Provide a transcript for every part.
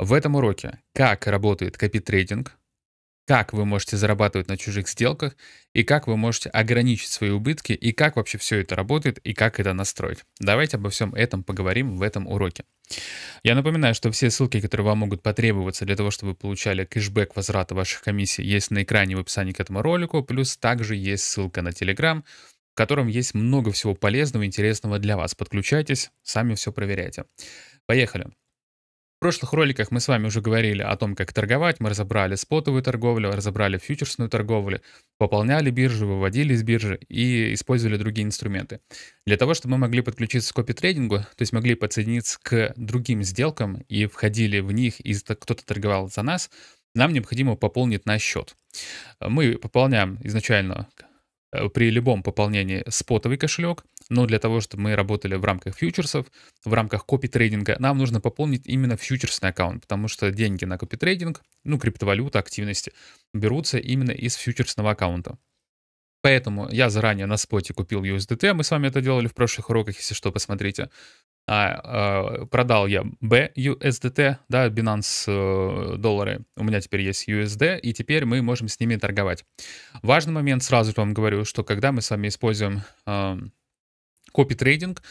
В этом уроке, как работает копитрейдинг, как вы можете зарабатывать на чужих сделках, и как вы можете ограничить свои убытки, и как вообще все это работает, и как это настроить. Давайте обо всем этом поговорим в этом уроке. Я напоминаю, что все ссылки, которые вам могут потребоваться для того, чтобы вы получали кэшбэк возврата ваших комиссий, есть на экране в описании к этому ролику, плюс также есть ссылка на Telegram, в котором есть много всего полезного и интересного для вас. Подключайтесь, сами все проверяйте. Поехали. В прошлых роликах мы с вами уже говорили о том, как торговать. Мы разобрали спотовую торговлю, разобрали фьючерсную торговлю, пополняли биржу, выводили из биржи и использовали другие инструменты. Для того, чтобы мы могли подключиться к копи-трейдингу, то есть могли подсоединиться к другим сделкам и входили в них, и кто-то торговал за нас, нам необходимо пополнить наш счет. Мы пополняем изначально э, при любом пополнении спотовый кошелек, но для того, чтобы мы работали в рамках фьючерсов, в рамках копи-трейдинга, нам нужно пополнить именно фьючерсный аккаунт, потому что деньги на копи-трейдинг, ну, криптовалюта, активности, берутся именно из фьючерсного аккаунта. Поэтому я заранее на споте купил USDT, мы с вами это делали в прошлых уроках, если что, посмотрите. А, а, продал я BUSDT, да, Binance э, доллары, у меня теперь есть USD, и теперь мы можем с ними торговать. Важный момент, сразу вам говорю, что когда мы с вами используем копи-трейдинг,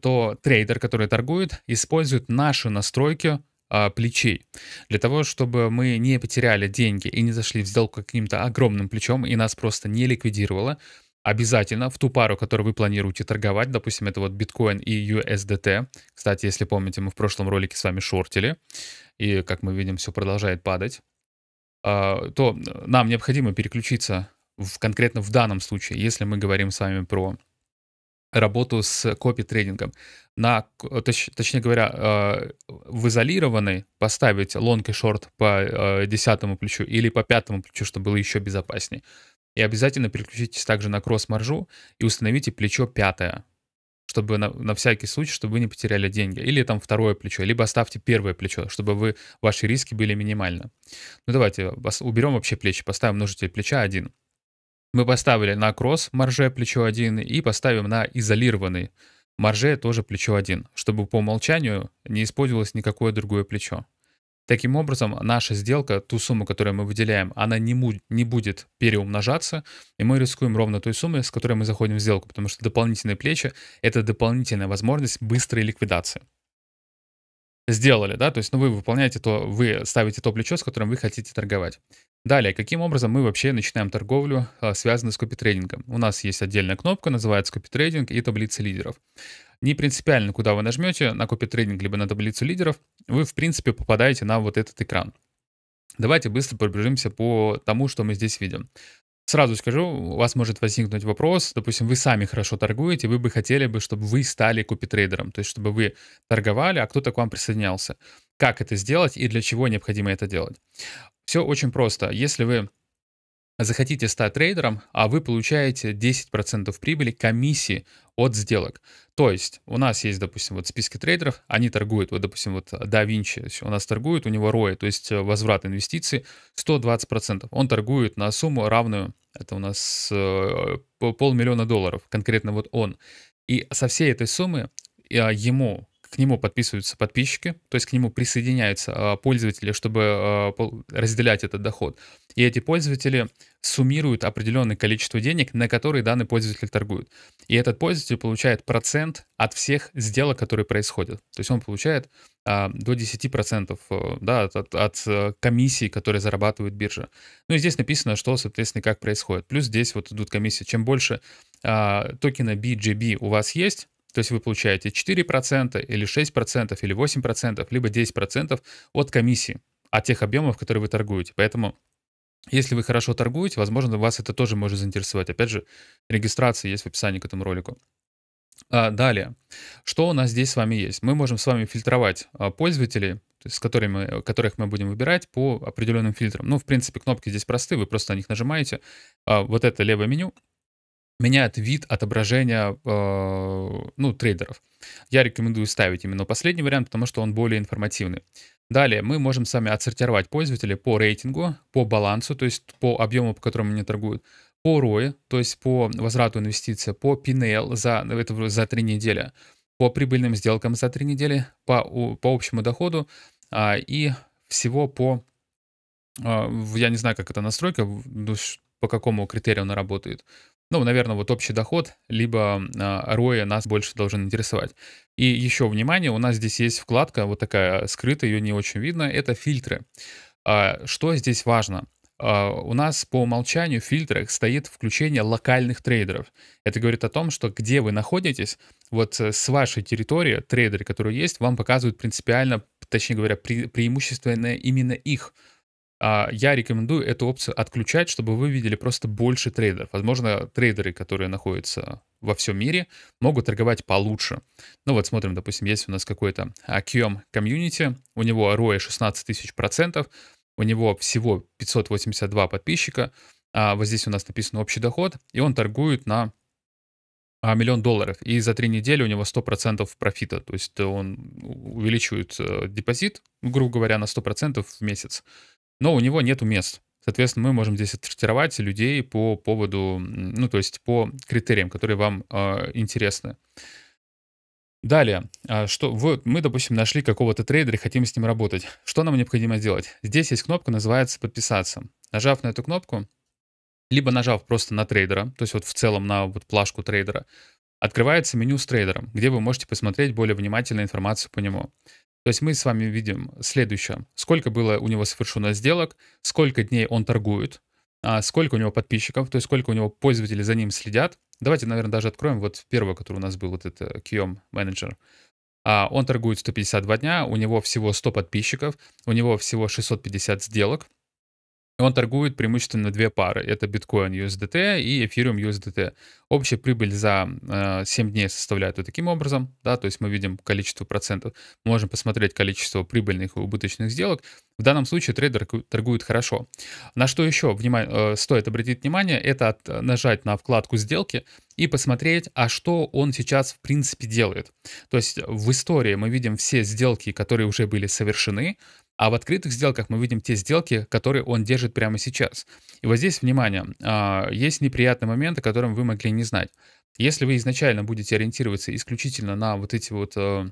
то трейдер, который торгует, использует наши настройки а, плечей. Для того, чтобы мы не потеряли деньги и не зашли в сделку каким-то огромным плечом и нас просто не ликвидировало, обязательно в ту пару, которую вы планируете торговать, допустим, это вот биткоин и USDT. Кстати, если помните, мы в прошлом ролике с вами шортили, и, как мы видим, все продолжает падать, а, то нам необходимо переключиться в, конкретно в данном случае, если мы говорим с вами про работу с копи-трейдингом. На, точ, точнее говоря, э, в изолированной поставить лонг и шорт по э, десятому плечу или по пятому плечу, чтобы было еще безопаснее. И обязательно переключитесь также на кросс-маржу и установите плечо пятое, чтобы на, на всякий случай, чтобы вы не потеряли деньги. Или там второе плечо, либо оставьте первое плечо, чтобы вы, ваши риски были минимальны. Ну давайте уберем вообще плечи, поставим множитель плеча 1. Мы поставили на кросс марже плечо 1 и поставим на изолированный марже тоже плечо 1, чтобы по умолчанию не использовалось никакое другое плечо. Таким образом, наша сделка, ту сумму, которую мы выделяем, она не, не будет переумножаться, и мы рискуем ровно той суммой, с которой мы заходим в сделку, потому что дополнительные плечи — это дополнительная возможность быстрой ликвидации сделали, да, то есть, ну, вы выполняете то, вы ставите то плечо, с которым вы хотите торговать. Далее, каким образом мы вообще начинаем торговлю, а, связанную с копитрейдингом? У нас есть отдельная кнопка, называется копитрейдинг и таблица лидеров. Не принципиально, куда вы нажмете, на копитрейдинг либо на таблицу лидеров, вы, в принципе, попадаете на вот этот экран. Давайте быстро пробежимся по тому, что мы здесь видим. Сразу скажу, у вас может возникнуть вопрос, допустим, вы сами хорошо торгуете, вы бы хотели бы, чтобы вы стали купитрейдером, то есть чтобы вы торговали, а кто-то к вам присоединялся. Как это сделать и для чего необходимо это делать? Все очень просто. Если вы захотите стать трейдером, а вы получаете 10% прибыли комиссии от сделок. То есть у нас есть, допустим, вот списки трейдеров, они торгуют, вот, допустим, вот э, да Винчи у нас торгует, у него ROI, то есть э, возврат инвестиций 120%. Он торгует на сумму равную, это у нас э, полмиллиона долларов, конкретно вот он. И со всей этой суммы ему к нему подписываются подписчики, то есть к нему присоединяются а, пользователи, чтобы а, разделять этот доход. И эти пользователи суммируют определенное количество денег, на которые данный пользователь торгует. И этот пользователь получает процент от всех сделок, которые происходят. То есть он получает а, до 10% э, да, от, от, э, комиссии, которые зарабатывает биржа. Ну и здесь написано, что, соответственно, как происходит. Плюс здесь вот идут комиссии. Чем больше токена BGB у вас есть, то есть вы получаете 4% или 6% или 8%, либо 10% от комиссии, от тех объемов, которые вы торгуете. Поэтому если вы хорошо торгуете, возможно, вас это тоже может заинтересовать. Опять же, регистрация есть в описании к этому ролику. А, далее, что у нас здесь с вами есть? Мы можем с вами фильтровать а, пользователей, с которыми, которых мы будем выбирать по определенным фильтрам. Ну, в принципе, кнопки здесь просты, вы просто на них нажимаете. А, вот это левое меню, меняет вид отображения э, ну, трейдеров. Я рекомендую ставить именно последний вариант, потому что он более информативный. Далее мы можем сами отсортировать пользователей по рейтингу, по балансу, то есть по объему, по которому они торгуют, по ROI, то есть по возврату инвестиций, по PNL за, за 3 недели, по прибыльным сделкам за 3 недели, по, по общему доходу а, и всего по, а, я не знаю, как это настройка, ну, по какому критерию она работает, ну, наверное, вот общий доход, либо ROI а, нас больше должен интересовать. И еще внимание, у нас здесь есть вкладка, вот такая скрытая, ее не очень видно, это фильтры. А, что здесь важно? А, у нас по умолчанию в фильтрах стоит включение локальных трейдеров. Это говорит о том, что где вы находитесь, вот э, с вашей территории трейдеры, которые есть, вам показывают принципиально, точнее говоря, пре преимущественно именно их. А, я рекомендую эту опцию отключать, чтобы вы видели просто больше трейдеров. Возможно, трейдеры, которые находятся во всем мире, могут торговать получше. Ну вот смотрим, допустим, есть у нас какой-то а, QM комьюнити, у него ROE 16 тысяч процентов, у него всего 582 подписчика, а вот здесь у нас написано общий доход, и он торгует на а, миллион долларов, и за три недели у него 100% профита, то есть он увеличивает э, депозит, грубо говоря, на 100% в месяц но у него нет мест. Соответственно, мы можем здесь отсортировать людей по поводу, ну, то есть по критериям, которые вам э, интересны. Далее, а, что вот мы, допустим, нашли какого-то трейдера и хотим с ним работать. Что нам необходимо сделать? Здесь есть кнопка, называется «Подписаться». Нажав на эту кнопку, либо нажав просто на трейдера, то есть вот в целом на вот плашку трейдера, открывается меню с трейдером, где вы можете посмотреть более внимательно информацию по нему. То есть мы с вами видим следующее. Сколько было у него совершено сделок, сколько дней он торгует, а сколько у него подписчиков, то есть сколько у него пользователей за ним следят. Давайте, наверное, даже откроем вот первого, который у нас был, вот это QM Manager. А, он торгует 152 дня, у него всего 100 подписчиков, у него всего 650 сделок, он торгует преимущественно две пары. Это биткоин USDT и эфириум USDT. Общая прибыль за э, 7 дней составляет вот таким образом. Да, то есть мы видим количество процентов. Мы можем посмотреть количество прибыльных и убыточных сделок. В данном случае трейдер торгует хорошо. На что еще внимание, э, стоит обратить внимание, это от, нажать на вкладку сделки и посмотреть, а что он сейчас в принципе делает. То есть в истории мы видим все сделки, которые уже были совершены, а в открытых сделках мы видим те сделки, которые он держит прямо сейчас. И вот здесь, внимание, а, есть неприятный момент, о котором вы могли не знать. Если вы изначально будете ориентироваться исключительно на вот эти вот э,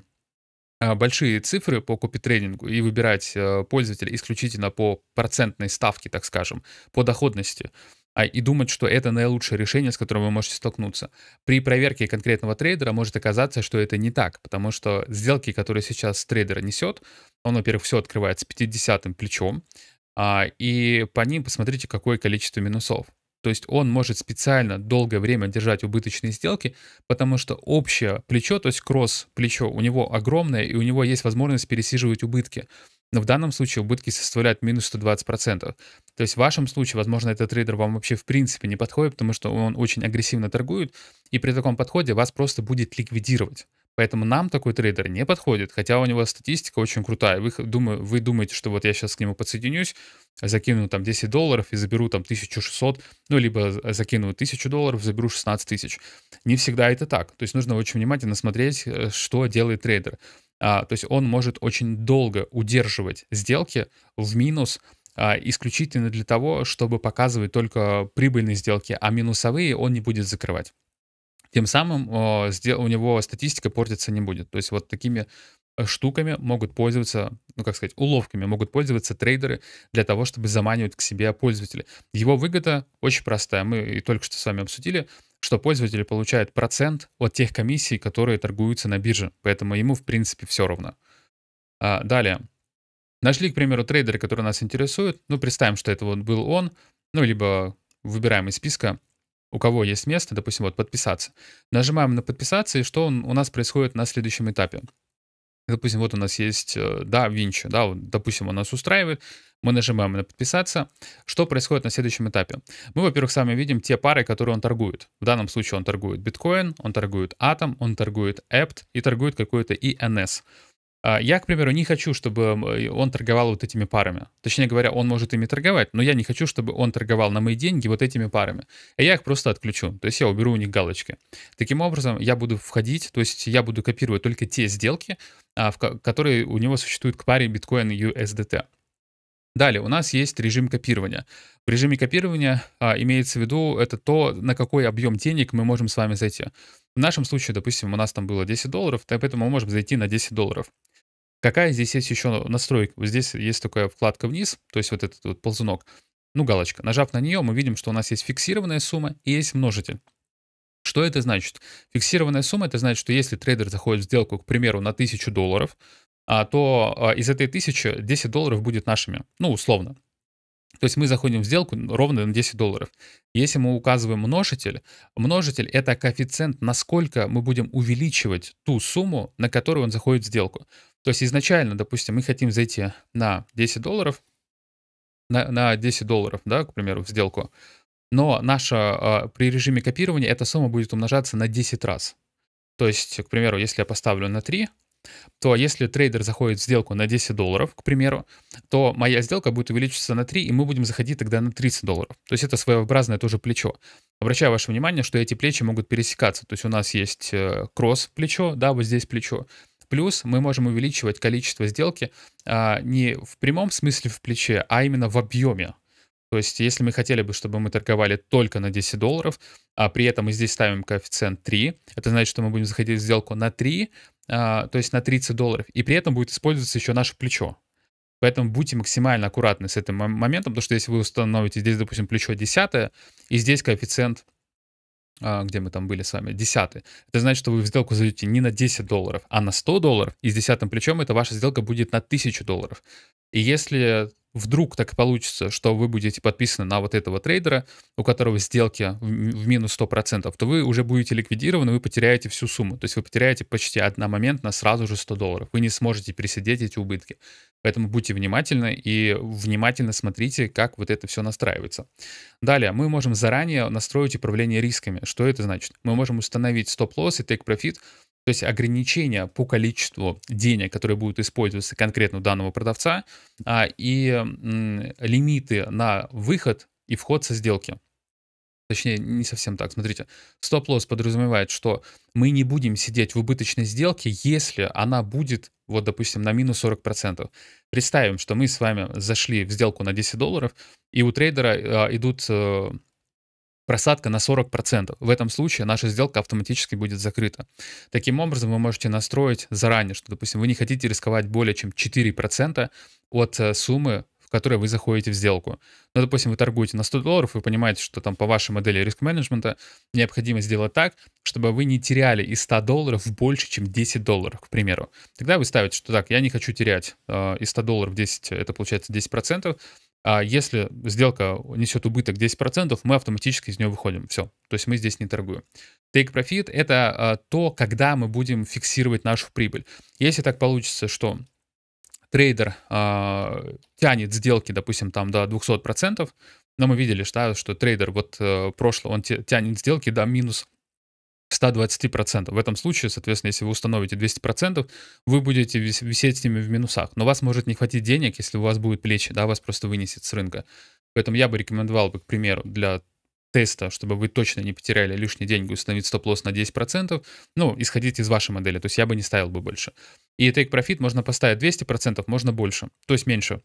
а, большие цифры по копитрейдингу и выбирать э, пользователя исключительно по процентной ставке, так скажем, по доходности, а, и думать, что это наилучшее решение, с которым вы можете столкнуться. При проверке конкретного трейдера может оказаться, что это не так, потому что сделки, которые сейчас трейдер несет, он, во-первых, все открывает с 50-м плечом, а, и по ним посмотрите, какое количество минусов. То есть он может специально долгое время держать убыточные сделки, потому что общее плечо, то есть кросс-плечо у него огромное, и у него есть возможность пересиживать убытки. Но в данном случае убытки составляют минус 120%. То есть в вашем случае, возможно, этот трейдер вам вообще в принципе не подходит, потому что он очень агрессивно торгует, и при таком подходе вас просто будет ликвидировать. Поэтому нам такой трейдер не подходит, хотя у него статистика очень крутая. Вы, думаю, вы думаете, что вот я сейчас к нему подсоединюсь, закину там 10 долларов и заберу там 1600, ну, либо закину 1000 долларов, заберу 16 тысяч. Не всегда это так. То есть нужно очень внимательно смотреть, э, что делает трейдер. А, то есть он может очень долго удерживать сделки в минус а, исключительно для того, чтобы показывать только прибыльные сделки, а минусовые он не будет закрывать. Тем самым у него статистика портиться не будет. То есть вот такими э, штуками могут пользоваться, ну как сказать, уловками могут пользоваться трейдеры для того, чтобы заманивать к себе пользователей. Его выгода очень простая. Мы и только что с вами обсудили что пользователь получает процент от тех комиссий, которые торгуются на бирже, поэтому ему в принципе все равно. А, далее. Нашли, к примеру, трейдера, который нас интересует. Ну, представим, что это вот был он, ну, либо выбираем из списка, у кого есть место, допустим, вот подписаться. Нажимаем на подписаться, и что он, у нас происходит на следующем этапе. Допустим, вот у нас есть, э, да, Винчи, да, вот, допустим, он нас устраивает, мы нажимаем на подписаться. Что происходит на следующем этапе? Мы, во-первых, сами видим те пары, которые он торгует. В данном случае он торгует биткоин, он торгует атом, он торгует Apt и торгует какой-то ИНС. А, я, к примеру, не хочу, чтобы он торговал вот этими парами. Точнее говоря, он может ими торговать, но я не хочу, чтобы он торговал на мои деньги вот этими парами. И а я их просто отключу, то есть я уберу у них галочки. Таким образом, я буду входить, то есть я буду копировать только те сделки, а, которые у него существуют к паре биткоин и USDT. Далее, у нас есть режим копирования. В режиме копирования а, имеется в виду это то, на какой объем денег мы можем с вами зайти. В нашем случае, допустим, у нас там было 10 долларов, поэтому мы можем зайти на 10 долларов. Какая здесь есть еще настройка? Вот здесь есть такая вкладка вниз, то есть вот этот вот ползунок. Ну, галочка. Нажав на нее, мы видим, что у нас есть фиксированная сумма и есть множитель. Что это значит? Фиксированная сумма, это значит, что если трейдер заходит в сделку, к примеру, на 1000 долларов, а, то а, из этой тысячи 10 долларов будет нашими, ну, условно. То есть мы заходим в сделку ровно на 10 долларов. Если мы указываем множитель, множитель — это коэффициент, насколько мы будем увеличивать ту сумму, на которую он заходит в сделку. То есть изначально, допустим, мы хотим зайти на 10 долларов, на, на 10 долларов, да, к примеру, в сделку, но наша, а, при режиме копирования эта сумма будет умножаться на 10 раз. То есть, к примеру, если я поставлю на 3, то если трейдер заходит в сделку на 10 долларов, к примеру, то моя сделка будет увеличиваться на 3, и мы будем заходить тогда на 30 долларов. То есть это своеобразное тоже плечо. Обращаю ваше внимание, что эти плечи могут пересекаться. То есть у нас есть э, кросс-плечо, да, вот здесь плечо. Плюс мы можем увеличивать количество сделки а, не в прямом смысле в плече, а именно в объеме. То есть, если мы хотели бы, чтобы мы торговали только на 10 долларов, а при этом мы здесь ставим коэффициент 3, это значит, что мы будем заходить в сделку на 3, а, то есть на 30 долларов, и при этом будет использоваться еще наше плечо. Поэтому будьте максимально аккуратны с этим моментом, потому что если вы установите здесь, допустим, плечо 10, и здесь коэффициент, а, где мы там были с вами, 10, это значит, что вы в сделку зайдете не на 10 долларов, а на 100 долларов, и с 10 плечом эта ваша сделка будет на 1000 долларов. И если вдруг так получится, что вы будете подписаны на вот этого трейдера, у которого сделки в минус 100%, то вы уже будете ликвидированы, вы потеряете всю сумму. То есть вы потеряете почти одномоментно сразу же 100 долларов. Вы не сможете пересидеть эти убытки. Поэтому будьте внимательны и внимательно смотрите, как вот это все настраивается. Далее, мы можем заранее настроить управление рисками. Что это значит? Мы можем установить стоп-лосс и тейк-профит. То есть ограничения по количеству денег, которые будут использоваться конкретно у данного продавца, а, и лимиты на выход и вход со сделки. Точнее, не совсем так. Смотрите, стоп-лосс подразумевает, что мы не будем сидеть в убыточной сделке, если она будет, вот, допустим, на минус 40%. Представим, что мы с вами зашли в сделку на 10 долларов, и у трейдера а, идут э, просадка на 40%. В этом случае наша сделка автоматически будет закрыта. Таким образом, вы можете настроить заранее, что, допустим, вы не хотите рисковать более чем 4% от э, суммы, в которой вы заходите в сделку. Но, ну, допустим, вы торгуете на 100 долларов, вы понимаете, что там по вашей модели риск-менеджмента необходимо сделать так, чтобы вы не теряли из 100 долларов больше, чем 10 долларов, к примеру. Тогда вы ставите, что так, я не хочу терять э, из 100 долларов 10, это получается 10%, а если сделка несет убыток 10%, мы автоматически из нее выходим. Все. То есть мы здесь не торгуем. Take profit — это а, то, когда мы будем фиксировать нашу прибыль. Если так получится, что трейдер э, тянет сделки, допустим, там до 200%, но мы видели, что, что трейдер вот э, прошлый, он тянет сделки до минус 120%. В этом случае, соответственно, если вы установите 200%, вы будете висеть с ними в минусах. Но вас может не хватить денег, если у вас будет плечи, да, вас просто вынесет с рынка. Поэтому я бы рекомендовал бы, к примеру, для теста, чтобы вы точно не потеряли лишние деньги, установить стоп-лосс на 10%, ну, исходить из вашей модели, то есть я бы не ставил бы больше. И take profit можно поставить 200%, можно больше, то есть меньше.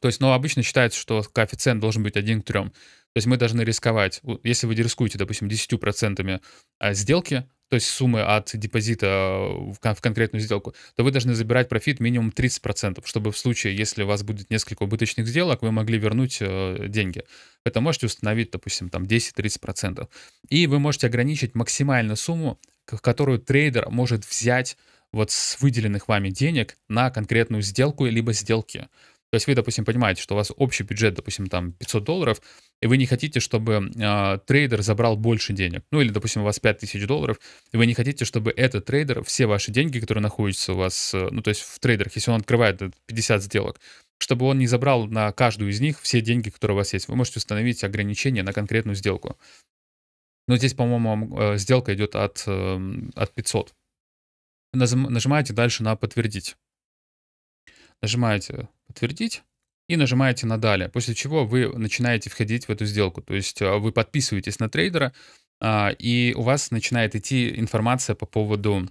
То есть, но ну, обычно считается, что коэффициент должен быть 1 к 3. То есть мы должны рисковать, если вы рискуете, допустим, 10% а, сделки, то есть суммы от депозита э, в, конкретную сделку, то вы должны забирать профит минимум 30%, чтобы в случае, если у вас будет несколько убыточных сделок, вы могли вернуть э, деньги. Это можете установить, допустим, там 10-30%. И вы можете ограничить максимальную сумму, которую трейдер может взять вот с выделенных вами денег на конкретную сделку либо сделки. То есть вы, допустим, понимаете, что у вас общий бюджет, допустим, там 500 долларов, и вы не хотите, чтобы э, трейдер забрал больше денег. Ну или, допустим, у вас 5000 долларов, и вы не хотите, чтобы этот трейдер, все ваши деньги, которые находятся у вас, э, ну то есть в трейдерах, если он открывает 50 сделок, чтобы он не забрал на каждую из них все деньги, которые у вас есть. Вы можете установить ограничение на конкретную сделку. Но здесь, по-моему, э, сделка идет от, эм, от 500. Нажимаете дальше на «Подтвердить». Нажимаете подтвердить и нажимаете на «Далее», после чего вы начинаете входить в эту сделку. То есть э, вы подписываетесь на трейдера, а, и у вас начинает идти информация по поводу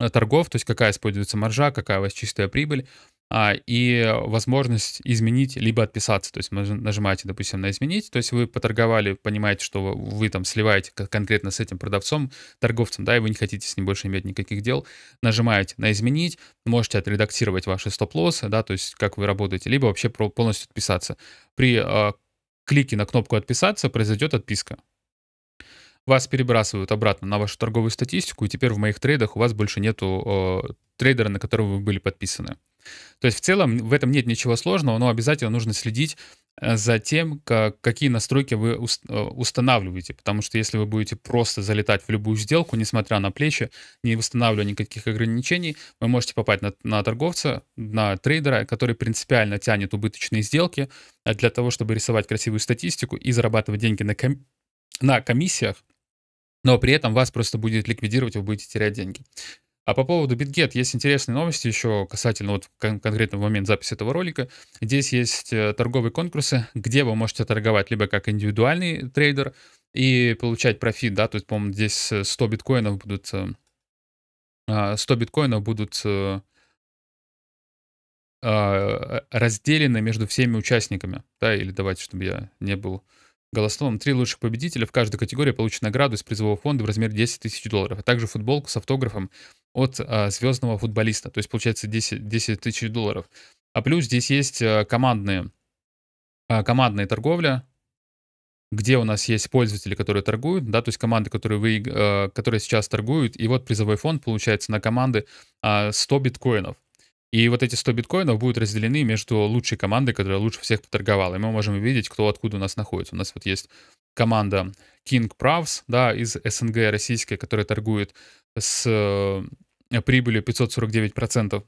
э, торгов, то есть какая используется маржа, какая у вас чистая прибыль а, и возможность изменить либо отписаться. То есть нажимаете, допустим, на изменить, то есть вы поторговали, понимаете, что вы, вы там сливаете конкретно с этим продавцом, торговцем, да, и вы не хотите с ним больше иметь никаких дел, нажимаете на изменить, можете отредактировать ваши стоп-лоссы, да, то есть как вы работаете, либо вообще полностью отписаться. При э, клике на кнопку отписаться произойдет отписка вас перебрасывают обратно на вашу торговую статистику, и теперь в моих трейдах у вас больше нету э, трейдера, на которого вы были подписаны. То есть в целом в этом нет ничего сложного, но обязательно нужно следить э, за тем, как, какие настройки вы э, устанавливаете. Потому что если вы будете просто залетать в любую сделку, несмотря на плечи, не устанавливая никаких ограничений, вы можете попасть на, на торговца, на трейдера, который принципиально тянет убыточные сделки э, для того, чтобы рисовать красивую статистику и зарабатывать деньги на, ком на комиссиях, но при этом вас просто будет ликвидировать, вы будете терять деньги. А по поводу BitGet есть интересные новости еще касательно вот кон- конкретно в записи этого ролика. Здесь есть э, торговые конкурсы, где вы можете торговать либо как индивидуальный трейдер и получать профит, да, то есть, по-моему, здесь 100 э, биткоинов будут... 100 э, а, биткоинов будут а, разделены между всеми участниками, да, или давайте, чтобы я не был голословным, три лучших победителя в каждой категории получат награду из призового фонда в размере 10 тысяч долларов, а также футболку с автографом от а, звездного футболиста. То есть получается 10, 10 тысяч долларов. А плюс здесь есть э, командные, а, командная торговля, где у нас есть пользователи, которые торгуют, да, то есть команды, которые, вы, э, которые сейчас торгуют, и вот призовой фонд получается на команды 100 а, биткоинов. И вот эти 100 биткоинов будут разделены между лучшей командой, которая лучше всех поторговала. И мы можем увидеть, кто откуда у нас находится. У нас вот есть команда King Pravs, да, из СНГ российская, которая торгует с Э, прибылью 549%.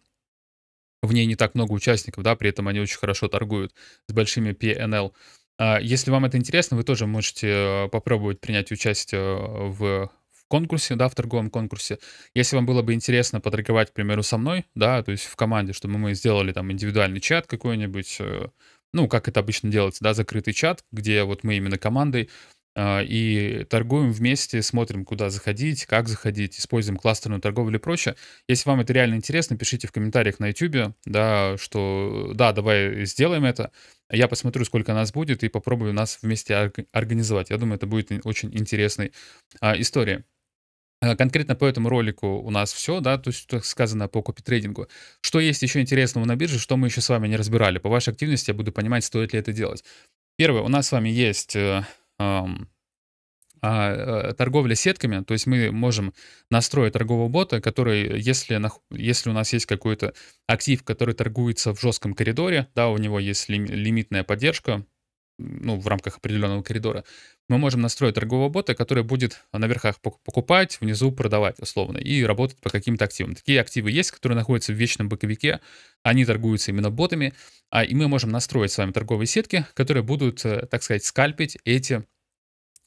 В ней не так много участников, да, при этом они очень хорошо торгуют с большими PNL. А, если вам это интересно, вы тоже можете э, попробовать принять участие э, в конкурсе, да, в торговом конкурсе. Если вам было бы интересно поторговать, к примеру, со мной, да, то есть в команде, чтобы мы сделали там индивидуальный чат какой-нибудь, ну, как это обычно делается, да, закрытый чат, где вот мы именно командой а, и торгуем вместе, смотрим, куда заходить, как заходить, используем кластерную торговлю и прочее. Если вам это реально интересно, пишите в комментариях на YouTube, да, что да, давай сделаем это. Я посмотрю, сколько нас будет, и попробую нас вместе организовать. Я думаю, это будет очень интересной а, историей. А, конкретно по этому ролику у нас все, да, то есть что сказано по копитрейдингу. Что есть еще интересного на бирже, что мы еще с вами не разбирали? По вашей активности я буду понимать, стоит ли это делать. Первое, у нас с вами есть э, а, э, торговля сетками, то есть мы можем настроить торгового бота, который, если, если у нас есть какой-то актив, который торгуется в жестком коридоре, да, у него есть лимитная поддержка, ну, в рамках определенного коридора, мы можем настроить торгового бота, который будет на верхах покупать, внизу продавать условно и работать по каким-то активам. Такие активы есть, которые находятся в вечном боковике, они торгуются именно ботами, а и мы можем настроить с вами торговые сетки, которые будут, э, так сказать, скальпить эти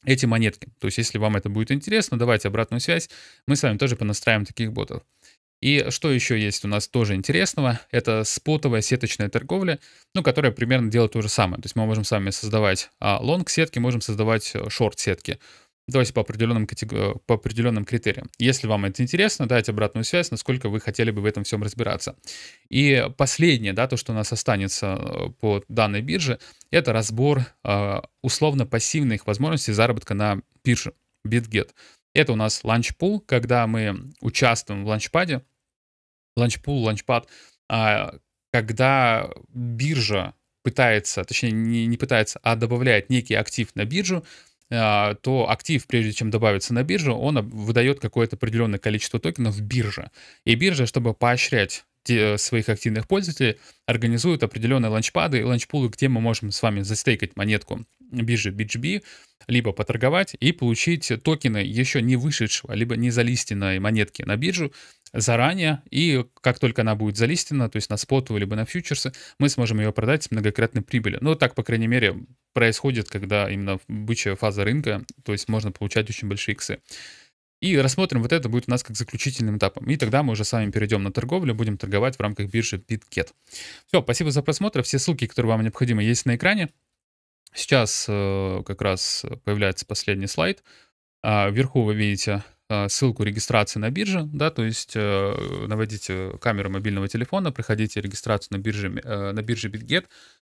эти монетки. То есть, если вам это будет интересно, давайте обратную связь. Мы с вами тоже понастраиваем таких ботов. И что еще есть у нас тоже интересного, это спотовая сеточная торговля, ну, которая примерно делает то же самое. То есть мы можем сами создавать а, лонг-сетки, можем создавать э, шорт-сетки. Давайте по определенным, категор... Э, по определенным критериям. Если вам это интересно, дайте обратную связь, насколько вы хотели бы в этом всем разбираться. И последнее, да, то, что у нас останется э, по данной бирже, это разбор а, условно-пассивных возможностей заработка на бирже BitGet. Это у нас ланчпул, когда мы участвуем в ланчпаде. Ланчпул, ланчпад, а, когда биржа пытается, точнее не, пытается, а добавляет некий актив на биржу, а, то актив, прежде чем добавиться на биржу, он выдает какое-то определенное количество токенов в бирже. И биржа, чтобы поощрять Э, своих активных пользователей организуют определенные ланчпады и ланчпулы, где мы можем с вами застейкать монетку бирже BGB, либо поторговать и получить токены еще не вышедшего, либо не залистенной монетки на биржу заранее, и как только она будет залистена, то есть на споту, либо на фьючерсы, мы сможем ее продать с многократной прибыли. Ну, так, по крайней мере, происходит, когда именно бычья фаза рынка, то есть можно получать очень большие иксы. И рассмотрим вот это будет у нас как заключительным этапом. И тогда мы уже с вами перейдем на торговлю, будем торговать в рамках биржи Bitget. Все, спасибо за просмотр. Все ссылки, которые вам необходимы, есть на экране. Сейчас э, как раз появляется последний слайд. А, вверху вы видите а, ссылку регистрации на бирже, да, то есть э, наводите камеру мобильного телефона, проходите регистрацию на бирже, э, на бирже BitGet.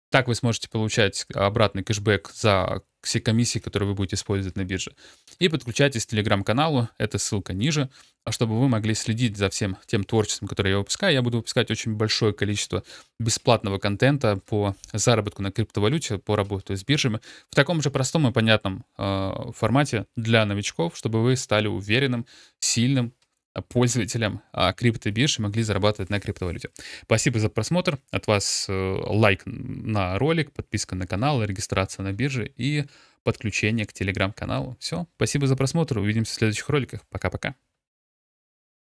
Так вы сможете получать обратный кэшбэк за все комиссии, которые вы будете использовать на бирже. И подключайтесь к телеграм-каналу, это ссылка ниже, а чтобы вы могли следить за всем тем творчеством, которое я выпускаю. Я буду выпускать очень большое количество бесплатного контента по заработку на криптовалюте, по работе с биржами, в таком же простом и понятном э, формате для новичков, чтобы вы стали уверенным, сильным пользователям а, криптобиржи могли зарабатывать на криптовалюте. Спасибо за просмотр. От вас э, лайк на ролик, подписка на канал, регистрация на бирже и подключение к телеграм-каналу. Все, спасибо за просмотр. Увидимся в следующих роликах. Пока-пока.